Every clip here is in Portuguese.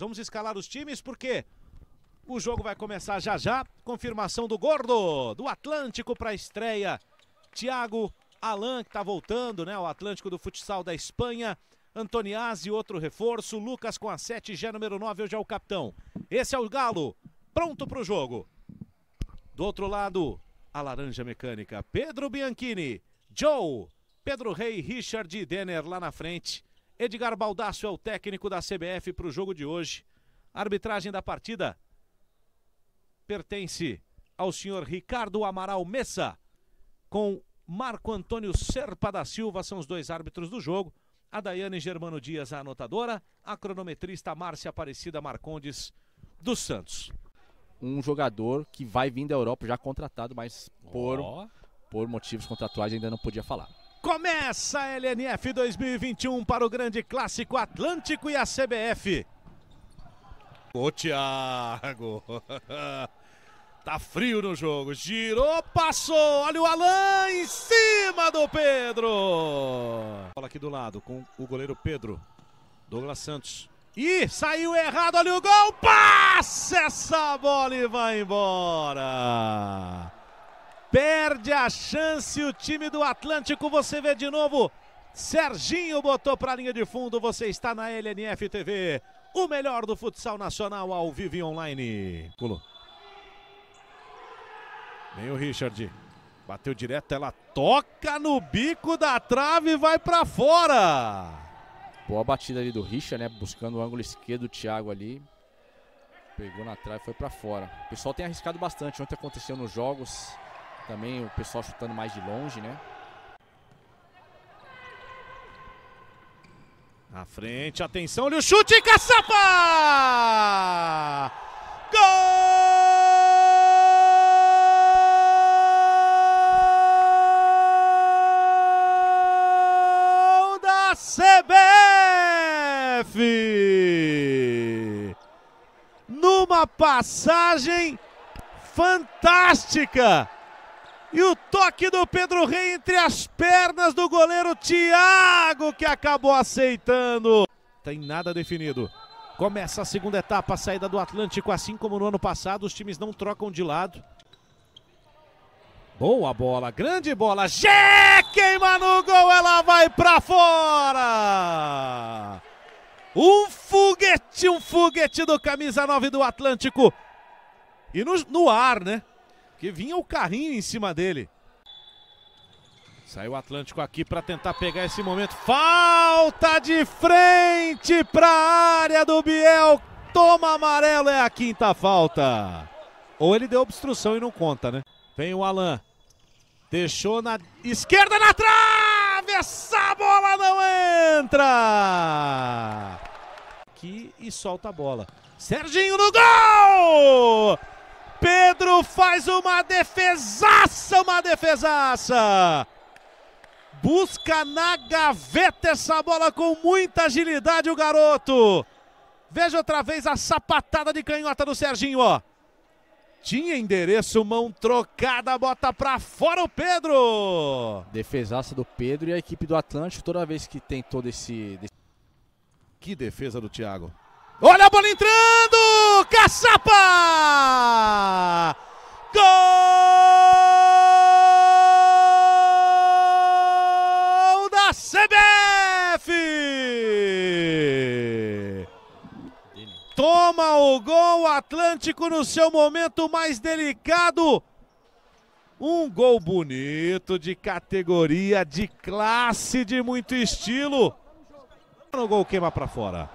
vamos escalar os times porque o jogo vai começar já já. Confirmação do Gordo, do Atlântico para a estreia. Thiago Alan, que está voltando, né? O Atlântico do futsal da Espanha. e outro reforço. Lucas com a 7, já número 9, hoje é o capitão. Esse é o Galo, pronto para o jogo. Do outro lado, a laranja mecânica. Pedro Bianchini, Joe, Pedro Rei, Richard e Denner lá na frente. Edgar Baldasso é o técnico da CBF para o jogo de hoje. A arbitragem da partida pertence ao senhor Ricardo Amaral Messa, com Marco Antônio Serpa da Silva, são os dois árbitros do jogo. A Daiane Germano Dias, a anotadora, a cronometrista Márcia Aparecida Marcondes dos Santos. Um jogador que vai vir da Europa já contratado, mas por, oh. por motivos contratuais ainda não podia falar. Começa a LNF 2021 para o Grande Clássico Atlântico e a CBF. Ô Thiago, tá frio no jogo, girou, passou, olha o Alan em cima do Pedro. Bola aqui do lado com o goleiro Pedro, Douglas Santos. Ih, saiu errado, olha o gol, passa essa bola e vai embora. Perde a chance o time do Atlântico. Você vê de novo. Serginho botou para a linha de fundo. Você está na LNF TV. O melhor do futsal nacional ao vivo e online. Pulo Vem o Richard. Bateu direto, ela toca no bico da trave e vai para fora. Boa batida ali do Richard, né? Buscando o ângulo esquerdo do Thiago ali. Pegou na trave e foi para fora. O pessoal tem arriscado bastante. Ontem aconteceu nos jogos. Também o pessoal chutando mais de longe, né? Na frente, atenção, olha o chute, caçapa! Gol da CBF! Numa passagem fantástica! E o toque do Pedro Rei entre as pernas do goleiro Thiago, que acabou aceitando. Tem nada definido. Começa a segunda etapa, a saída do Atlântico, assim como no ano passado, os times não trocam de lado. Boa bola, grande bola. Jé queima no gol, ela vai para fora. Um foguete, um foguete do camisa 9 do Atlântico. E no, no ar, né? que vinha o carrinho em cima dele. Saiu o Atlântico aqui para tentar pegar esse momento. Falta de frente para a área do Biel. Toma amarelo, é a quinta falta. Ou ele deu obstrução e não conta, né? Vem o Alan. Deixou na esquerda, na trave! Essa bola não entra! Aqui e solta a bola. Serginho no gol! Pedro faz uma defesaça, uma defesaça. Busca na gaveta essa bola com muita agilidade o garoto. Veja outra vez a sapatada de canhota do Serginho, ó. Tinha endereço, mão trocada, bota pra fora o Pedro. Defesaça do Pedro e a equipe do Atlântico toda vez que tem todo esse... Que defesa do Thiago. Olha a bola entrando! Caçapa! toma o gol. Atlântico no seu momento mais delicado. Um gol bonito, de categoria, de classe, de muito estilo. o gol queima para fora.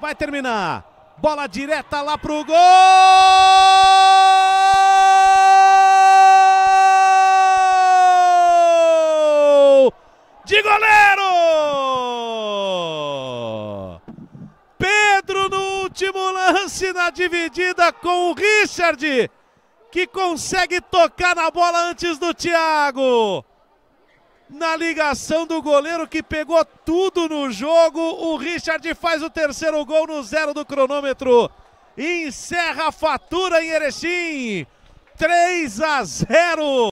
Vai terminar. Bola direta lá pro gol! dividida com o Richard, que consegue tocar na bola antes do Thiago. Na ligação do goleiro que pegou tudo no jogo, o Richard faz o terceiro gol no zero do cronômetro. Encerra a fatura em Erechim. 3 a 0.